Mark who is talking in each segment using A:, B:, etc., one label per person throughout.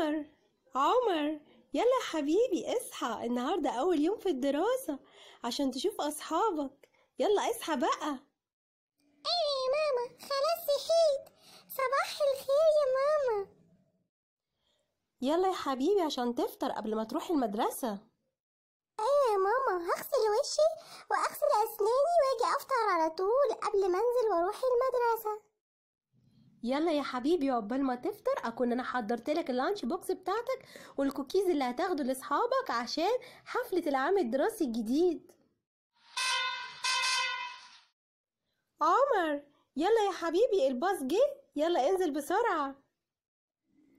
A: عمر عمر يلا حبيبي اصحى النهاردة أول يوم في الدراسة عشان تشوف أصحابك يلا اصحى بقى أيوة يا ماما خلاص صحيت صباح الخير يا ماما يلا يا حبيبي عشان تفطر قبل ما تروح المدرسة
B: أيوة يا ماما هغسل وشي وأغسل أسناني وأجي أفطر على طول
A: قبل ما أنزل وأروح المدرسة يلا يا حبيبي عقبال ما تفطر اكون انا حضرت لك اللانش بوكس بتاعتك والكوكيز اللي هتاخده لاصحابك عشان حفله العام الدراسي الجديد عمر يلا يا حبيبي الباص جه يلا انزل بسرعه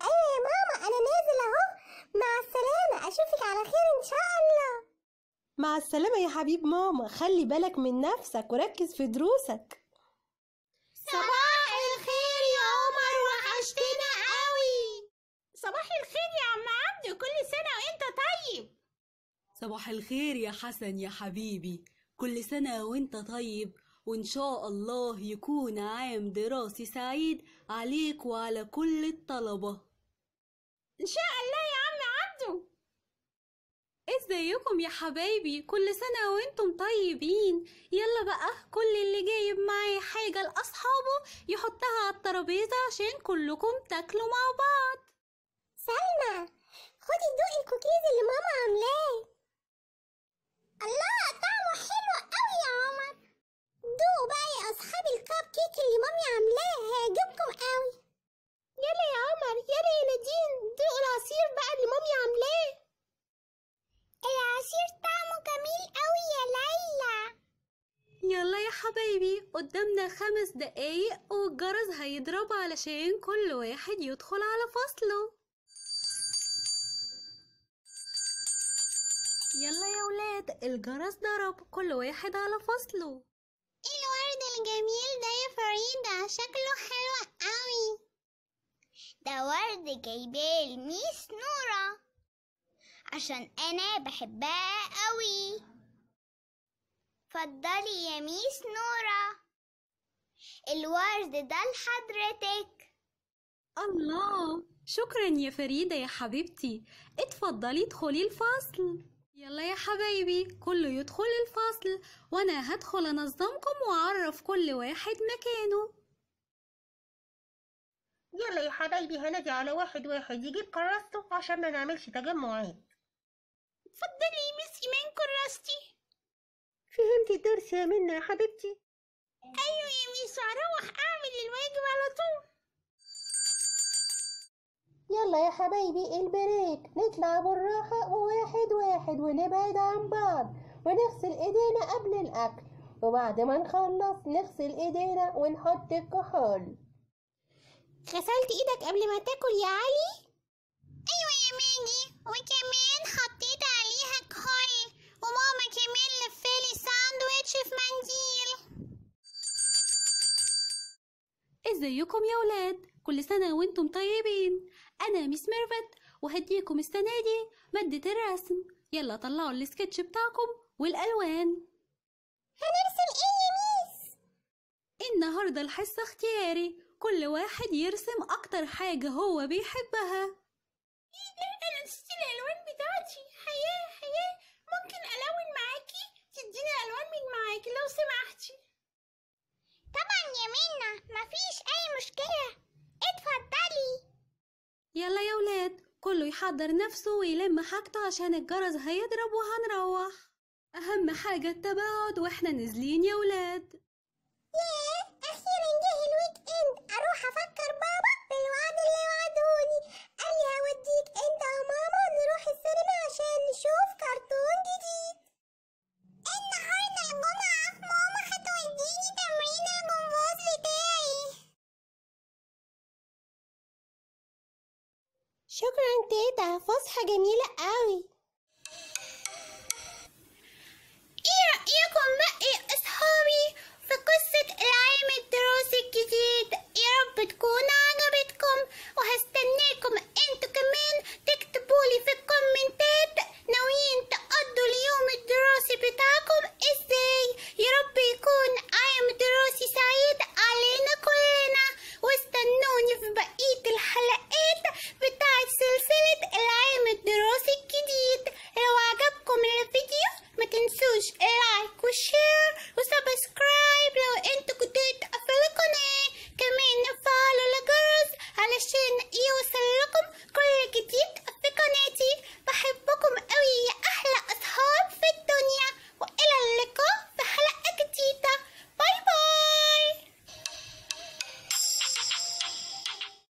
A: ايوه يا ماما انا نازل اهو مع السلامه اشوفك على خير ان شاء الله مع السلامه يا حبيب ماما خلي بالك من نفسك وركز في دروسك صباح صباح الخير يا حسن يا حبيبي كل سنة وانت طيب وإن شاء الله يكون عام دراسي سعيد عليك وعلى كل الطلبة إن شاء الله يا عم عبده ازيكم يا حبايبي كل سنة وانتم طيبين يلا بقى كل اللي جايب معاه حاجة لأصحابه يحطها على الترابيزة عشان كلكم تاكلوا مع بعض سلمى خدي دوقي الكوكيز اللي ماما عاملاه
B: الله طعمه حلو قوي يا عمر دوقوا بقى يا اصحاب الكاب كيك اللي مامي عاملاه هيعجبكم قوي يلا يا عمر يلا يا نادين دوقوا العصير بقى اللي مامي عاملاه العصير
A: طعمه جميل قوي يا ليلى يلا يا حبايبي قدامنا خمس دقايق والجرس هيضرب علشان كل واحد يدخل على فصله يلا يا الولد الجرس ضرب كل واحد على فصله
B: الورد الجميل ده يا فريدة
A: شكله حلو قوي ده
B: ورد جايباه الميس نورة عشان أنا بحبها قوي اتفضلي يا ميس نورة
A: الورد ده لحضرتك الله شكرا يا فريدة يا حبيبتي اتفضلي ادخلي الفصل يلا يا حبايبي كله يدخل الفصل وانا هدخل انظمكم واعرف كل واحد مكانه يلا يا حبايبي هنجي على واحد واحد يجيب كراسته عشان ما نعملش تجمعات
B: اتفضلي يا ميس
A: ايمان كراستي فهمتي الدرس يا منى يا حبيبتي
B: ايوه يا ميس اروح اعمل الواجب على طول
A: يلا يا حبايبي البريك نطلع بالراحة واحد واحد ونبعد عن بعض ونغسل ايدينا قبل الاكل وبعد ما نخلص نغسل ايدينا ونحط الكحول غسلت ايدك قبل ما تاكل
B: يا علي ايوه يا ماجي وكمان حطيت عليها كحول وماما كمان لفالي ساندويتش في منديل
A: ازيكم يا ولاد كل سنة وانتم طيبين أنا ميس ميرفت وهديكم السنة دي مادة الرسم يلا طلعوا السكتش بتاعكم والألوان هنرسم ايه يا ميس؟ النهاردة الحصة اختياري كل واحد يرسم أكتر حاجة هو بيحبها ايه
B: ده أنا نسيت
A: الألوان بتاعتي حياة حياة
B: ممكن ألون معاكي تديني ألوان من معاكي
A: كله يحضر نفسه ويلم حاجته عشان الجرس هيضرب وهنروح أهم حاجة التباعد وإحنا نازلين يا ولاد ياه أخيرا جه الويك إند أروح أفكر بابا بالوعد اللي وعدوني
B: قال لي هوديك أنت شكرا تيتا فسحة جميلة قوي ايه رأيكم بقى يا اصحابي في قصة العالم الدراسي